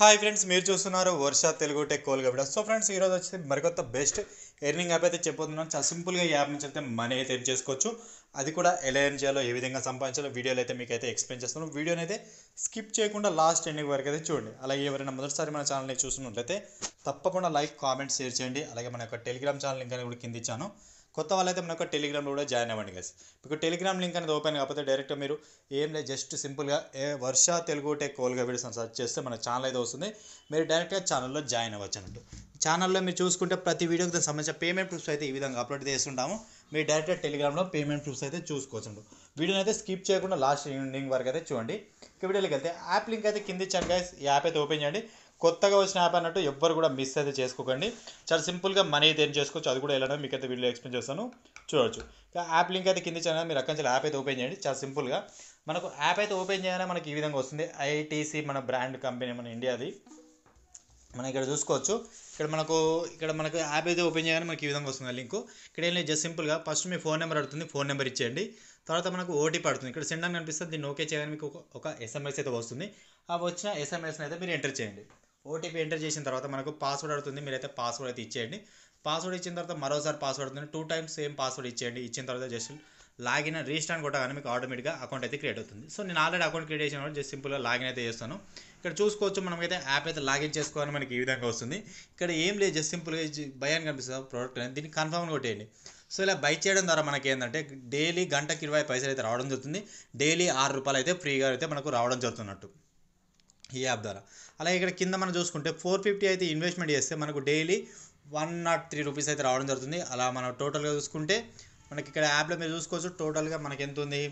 hi friends మీరు చూస్తున్నారు Varsha Telugu tech కోల్ గబడ సో ఫ్రెండ్స్ ఈరోజు వచ్చి మరికొత్త బెస్ట్ ఎర్నింగ్ యాప్ అయితే చెప్పబోతున్నాను చాలా సింపుల్గా ఈ యాప్ నుంచి అయితే మనీ అయితే ఎర్న్ చేసుకోవచ్చు అది కూడా ఎలా ఎర్న్ చేయాలో ఏ విధంగా సంపాదించాలో వీడియోలు అయితే మీకు అయితే ఎక్స్ప్లెయిన్ చేస్తున్నాను వీడియోని అయితే స్కిప్ చేయకుండా లాస్ట్ ఎండింగ్ వరకు అయితే చూడండి అలాగే ఎవరైనా మొదటిసారి మన ఛానల్ని చూస్తున్నట్లయితే తప్పకుండా లైక్ కామెంట్ షేర్ చేయండి అలాగే మన యొక్క టెలిగ్రామ్ ఛానల్ ఇంకా కూడా కింద ఇచ్చాను కొత్త వాళ్ళైతే మనకు టెలిగ్రామ్లో కూడా జాయిన్ అవ్వండి గైస్ మీకు టెలిగ్రామ్ లింక్ అనేది ఓపెన్ కాకపోతే డైరెక్ట్ మీరు ఏం లేదు జస్ట్ సింపుల్గా ఏ వర్ష తెలుగు టెక్ కోల్గా వీడియోస్ అని చేస్తే మన ఛానల్ అయితే వస్తుంది మీరు డైరెక్ట్గా ఛానల్లో జాయిన్ అవ్వచ్చు అన్నట్టు ఛానల్లో మీరు చూసుకుంటే ప్రతి వీడియోకి సంబంధించిన పేమెంట్ ప్రూఫ్స్ అయితే ఈ విధంగా అప్లోడ్ చేస్తుంటాము మీరు డైరెక్ట్గా టెలిగ్రామ్లో పేమెంట్ ప్రూఫ్స్ అయితే చూసుకోవచ్చు వీడియోని అయితే స్కిప్ చేయకుండా లాస్ట్ ఈవినింగ్ వరకు అయితే చూడండి ఇక వీడియోలోకి వెళ్తే యాప్ లింక్ అయితే కింద ఇచ్చాను గైస్ ఈ యాప్ అయితే ఓపెన్ చేయండి కొత్తగా వచ్చిన యాప్ అన్నట్టు ఎవ్వరు కూడా మిస్ అయితే చేసుకోకండి చాలా సింపుల్గా మనీ అయితే ఏం చేసుకోవచ్చు అది కూడా వెళ్ళడం మీకు అయితే వీడియో ఎక్స్ప్లెయిన్ చేస్తాను చూడవచ్చు యాప్ లింక్ అయితే కింద ఛానల్ మీరు అక్కడి యాప్ అయితే ఓపెన్ చేయండి చాలా సింపుల్గా మనకు యాప్ అయితే ఓపెన్ చేయగానే మనకి ఈ విధంగా వస్తుంది ఐటీసీ మన బ్రాండ్ కంపెనీ మన ఇండియాది మనం ఇక్కడ చూసుకోవచ్చు ఇక్కడ మనకు ఇక్కడ మనకు యాప్ అయితే ఓపెన్ చేయగానే మనకి ఈ విధంగా వస్తుంది లింక్ ఇక్కడ ఏం జస్ట్ సింపుల్గా ఫస్ట్ మీ ఫోన్ నెంబర్ అడుగుతుంది ఫోన్ నెంబర్ ఇచ్చేయండి తర్వాత మనకు ఓటీ పడుతుంది ఇక్కడ సెండ్ అని కనిపిస్తుంది దీన్ని ఓకే చేయగానే మీకు ఒక ఎస్ఎంఎస్ అయితే వస్తుంది ఆ వచ్చిన ఎస్ఎంఎస్ని అయితే మీరు ఎంటర్ చేయండి ఓటీపీ ఎంటర్ చేసిన తర్వాత మనకు పాస్వర్డ్ మీరు మీరైతే పాస్వర్డ్ అయితే ఇచ్చేయండి పాస్వర్డ్ ఇచ్చిన తర్వాత మరోసారి పాస్వర్డ్ అవుతుంది టూ టైమ్స్ సేమ్ పాస్వర్డ్ ఇచ్చేయండి ఇచ్చిన తర్వాత జస్ట్ లాగిన్ అని రీస్టార్ట్ కొట్టగానే మీకు ఆటోమేటిక్గా అకౌంట్ అయితే క్రియేట్ అవుతుంది సో నేను ఆల్రెడీ అకౌంట్ క్రియేట్ చేసిన వాళ్ళు జస్ట్ సింపుల్గా లాగిన్ అయితే చేస్తాను ఇక్కడ చూసుకోవచ్చు మనమైతే యాప్ అయితే లాగిన్ చేసుకోవాలని మనకి ఈ విధంగా వస్తుంది ఇక్కడ ఏం లేదు జస్ట్ సింపుల్గా భయాన్ని కనిపిస్తుంది ప్రోడక్ట్ అనేది దీన్ని కన్ఫర్మ్ కొట్టేయండి సో ఇలా బై చేయడం ద్వారా మనకి ఏంటంటే డైలీ గంటకి ఇరవై పైసలు అయితే రావడం జరుగుతుంది డైలీ ఆరు రూపాయలు అయితే ఫ్రీగా అయితే మనకు రావడం జరుగుతున్నట్టు ఈ యాప్ ద్వారా అలాగే ఇక్కడ కింద మనం చూసుకుంటే ఫోర్ ఫిఫ్టీ అయితే ఇన్వెస్ట్మెంట్ చేస్తే మనకు daily one nought three rupees అయితే రావడం జరుగుతుంది అలా మనం టోటల్గా చూసుకుంటే మనకి ఇక్కడ యాప్లో మీరు చూసుకోవచ్చు టోటల్గా మనకి ఎంత ఉంది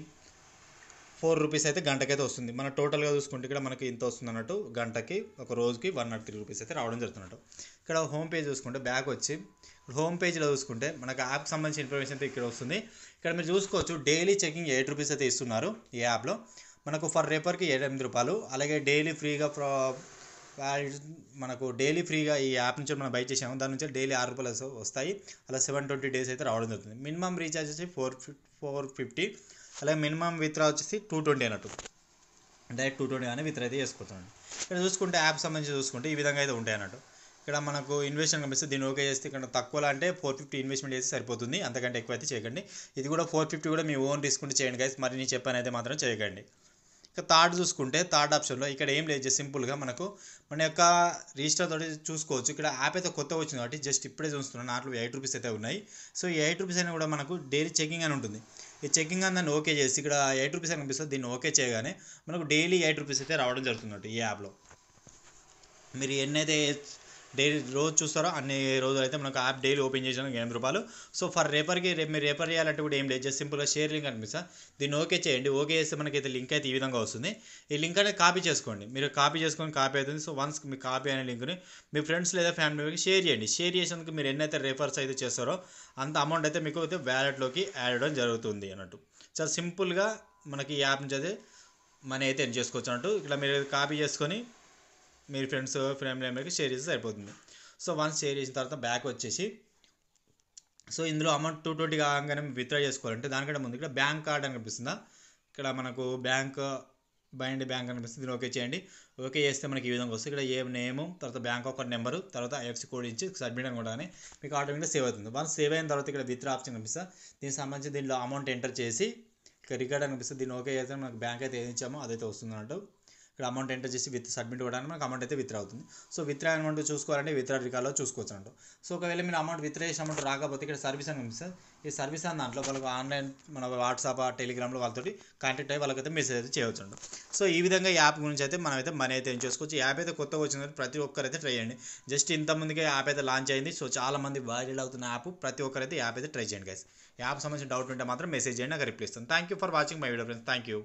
ఫోర్ రూపీస్ అయితే గంటకైతే వస్తుంది మన టోటల్గా చూసుకుంటే ఇక్కడ మనకి ఇంత వస్తుంది అన్నట్టు గంటకి ఒక రోజుకి వన్ నాట్ త్రీ రూపీస్ అయితే రావడం జరుగుతున్నట్టు ఇక్కడ హోమ్ పేజ్ చూసుకుంటే బ్యాక్ వచ్చి హోమ్ పేజ్లో చూసుకుంటే మనకు యాప్ సంబంధించిన ఇన్ఫర్మేషన్ అయితే ఇక్కడ వస్తుంది ఇక్కడ మీరు చూసుకోవచ్చు డైలీ చెకింగ్ ఎయిట్ రూపీస్ అయితే ఇస్తున్నారు ఈ యాప్లో మనకు ఫర్ రేపర్కి ఎనిమిది రూపాయలు అలాగే డైలీ ఫ్రీగా మనకు డైలీ ఫ్రీగా ఈ యాప్ నుంచి మనం బై చేసాము దాని నుంచి డైలీ ఆరు రూపాయలు వస్తాయి అలా సెవెన్ ట్వంటీ డేస్ అయితే రావడం జరుగుతుంది మినిమం రీఛార్జ్ వచ్చి ఫోర్ ఫోర్ ఫిఫ్టీ అలాగే మినిమం విత్డ్రా వచ్చేసి టూ ట్వంటీ అన్నట్టు డైరెక్ట్ టూ ట్వంటీ కానీ విత్డ్రా అయితే చేసుకుంటాను ఇక్కడ చూసుకుంటే యాప్ సంబంధించి చూసుకుంటే ఈ విధంగా అయితే ఉంటాయి అన్నట్టు ఇక్కడ మనకు ఇన్వెస్ట్మెంట్ కనిపిస్తుంది దీన్ని ఓకే చేస్తే ఇక్కడ తక్కువలో అంటే ఫోర్ ఫిఫ్టీ ఇన్వెస్ట్మెంట్ చేస్తే సరిపోతుంది అంతకంటే ఎక్కువ అయితే చేయకండి ఇది కూడా ఫోర్ ఫిఫ్టీ కూడా మీ ఓన్ రిస్క్ ఉంటే చేయండి గైస్ మరి నేను అయితే మాత్రం చేయకండి ఇక థర్డ్ చూసుకుంటే థర్డ్ ఆప్షన్లో ఇక్కడ ఏం లేదు జస్ట్ సింపుల్గా మనకు మన యొక్క రిజిస్టర్ తోటి చూసుకోవచ్చు ఇక్కడ యాప్ అయితే కొత్త వచ్చింది కాబట్టి జస్ట్ ఇప్పుడే చూస్తున్నాను నాట్లో ఎయిట్ రూపీస్ అయితే ఉన్నాయి సో ఈ ఎయిట్ రూపీస్ అయినా కూడా మనకు డైలీ చెకింగ్ అని ఉంటుంది ఈ చెకింగ్ అని దాన్ని ఓకే చేసి ఇక్కడ ఎయిట్ రూపీస్ అని కనిపిస్తుంది దీన్ని ఓకే చేయగానే మనకు డైలీ ఎయిట్ రూపీస్ అయితే రావడం జరుగుతుంది ఈ యాప్లో మీరు ఎన్నైతే డైలీ రోజు చూస్తారో అన్ని రోజులు అయితే మనకు యాప్ డైలీ ఓపెన్ చేసిన ఎనిమిది రూపాయలు సో ఫర్ రేపర్కి రేపు మీరు రేపర్ చేయాలంటే కూడా ఏం లేదు జస్ట్ సింపుల్గా షేర్ లింక్ కనిపిస్తా దీన్ని ఓకే చేయండి ఓకే చేస్తే మనకైతే లింక్ అయితే ఈ విధంగా వస్తుంది ఈ లింక్ అనేది కాపీ చేసుకోండి మీరు కాపీ చేసుకొని కాపీ అవుతుంది సో వన్స్ మీ కాపీ అనే లింక్ని మీ ఫ్రెండ్స్ లేదా ఫ్యామిలీకి షేర్ చేయండి షేర్ చేసినందుకు మీరు ఎన్నైతే రేఫర్స్ అయితే చేస్తారో అంత అమౌంట్ అయితే మీకు అయితే వ్యాలెట్లోకి యాడ్ అవ్వడం జరుగుతుంది అన్నట్టు చాలా సింపుల్గా మనకి ఈ యాప్ నుంచి అయితే మనీ అయితే ఎన్ చేసుకోవచ్చు అన్నట్టు ఇట్లా మీరు కాపీ చేసుకొని మీరు ఫ్రెండ్స్ ఫ్యామిలీ మెంబర్కి షేర్ చేస్తే సరిపోతుంది సో వన్స్ షేర్ చేసిన తర్వాత బ్యాక్ వచ్చేసి సో ఇందులో అమౌంట్ టూ ట్వంటీ కాగానే విత్డ్రా చేసుకోవాలంటే దానికంటే ముందు ఇక్కడ బ్యాంక్ కార్డ్ అనిపిస్తుందా ఇక్కడ మనకు బ్యాంక్ బైండ్ బ్యాంక్ అనిపిస్తుంది దీన్ని ఓకే చేయండి ఓకే చేస్తే మనకి ఈ విధంగా వస్తుంది ఇక్కడ ఏ నేమ్ తర్వాత బ్యాంక్ ఒక నెంబరు తర్వాత ఎఫ్సి కోడ్ ఇచ్చి సబ్మిట్ అనుకోవడానికి మీకు ఆటోమేటిక్గా సేవ్ అవుతుంది వన్స్ సేవ్ అయిన తర్వాత ఇక్కడ విత్డ్రా ఆప్షన్ కనిపిస్తా దీనికి సంబంధించి దీనిలో అమౌంట్ ఎంటర్ చేసి ఇక్కడ రికార్డ్ అనిపిస్తుంది దీన్ని ఓకే చేస్తే మనకు బ్యాంక్ అయితే ఏది ఇచ్చామో అదైతే వస్తుంది అన్నట్టు ఇక్కడ అమౌంట్ ఎంటర్ చేసి విత్ సబ్మిట్ ఇవ్వడానికి మనకు అమౌంట్ అయితే విత్రా అవుతుంది సో విత్రా అమౌంట్ చూసుకోవాలంటే విత్రా రికార్డ్లో చూసుకోవచ్చు అంట సో ఒకవేళ మీరు అమౌంట్ విత్డ్రా చేసిన అమౌంట్ రాకపోతే ఇక్కడ సర్వీస్ అని సార్ ఈ సర్వీస్ అని దాంట్లో వాళ్ళకి ఆన్లైన్ మన వాట్సాప్ టెలిగ్రామ్లో వాళ్ళతోటి కాంటాక్ట్ అయ్యి వాళ్ళకైతే మెసేజ్ అయితే చేయవచ్చు అండి సో ఈ విధంగా యాప్ గురించి అయితే మనం అయితే మనీ అయితే ఏం చేసుకోవచ్చు యాప్ అయితే కొత్తగా వచ్చింది ప్రతి ఒక్కరైతే ట్రై చేయండి జస్ట్ ఇంతమందికి యాప్ అయితే లాంచ్ అయింది సో చాలామంది వైరల్ అవుతున్న యాప్ ప్రతి ఒక్కరైతే యాప్ అయితే ట్రై చేయండి గైస్ యాప్ సంబంధించిన డౌట్ ఉంటే మాత్రం మెసేజ్ చేయండి నాకు రిప్లై ఇస్తాను thank you for watching my video friends thank you